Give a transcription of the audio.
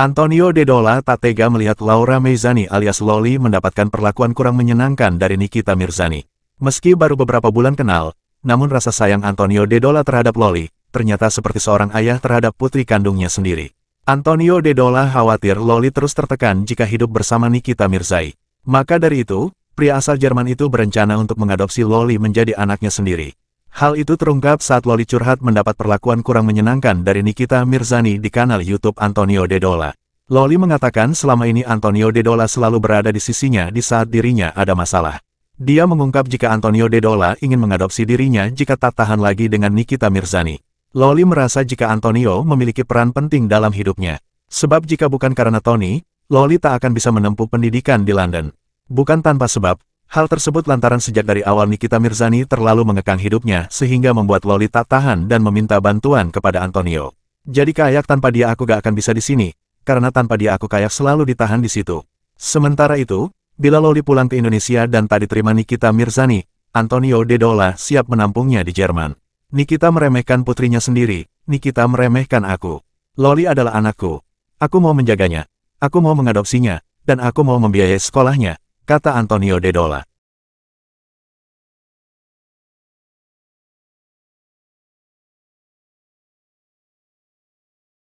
Antonio De Dedola tak tega melihat Laura Mezzani alias Loli mendapatkan perlakuan kurang menyenangkan dari Nikita Mirzani. Meski baru beberapa bulan kenal, namun rasa sayang Antonio De Dedola terhadap Loli, ternyata seperti seorang ayah terhadap putri kandungnya sendiri. Antonio De Dedola khawatir Loli terus tertekan jika hidup bersama Nikita Mirzai. Maka dari itu, pria asal Jerman itu berencana untuk mengadopsi Loli menjadi anaknya sendiri. Hal itu terungkap saat Loli Curhat mendapat perlakuan kurang menyenangkan dari Nikita Mirzani di kanal YouTube Antonio Dedola. Loli mengatakan selama ini Antonio Dedola selalu berada di sisinya di saat dirinya ada masalah. Dia mengungkap jika Antonio Dedola ingin mengadopsi dirinya jika tak tahan lagi dengan Nikita Mirzani. Loli merasa jika Antonio memiliki peran penting dalam hidupnya. Sebab jika bukan karena Tony, Loli tak akan bisa menempuh pendidikan di London. Bukan tanpa sebab, Hal tersebut lantaran sejak dari awal Nikita Mirzani terlalu mengekang hidupnya sehingga membuat Loli tak tahan dan meminta bantuan kepada Antonio. Jadi kayak tanpa dia aku gak akan bisa di sini, karena tanpa dia aku kayak selalu ditahan di situ. Sementara itu, bila Loli pulang ke Indonesia dan tak diterima Nikita Mirzani, Antonio Dedola siap menampungnya di Jerman. Nikita meremehkan putrinya sendiri, Nikita meremehkan aku. Loli adalah anakku. Aku mau menjaganya. Aku mau mengadopsinya, dan aku mau membiayai sekolahnya, kata Antonio Dedola.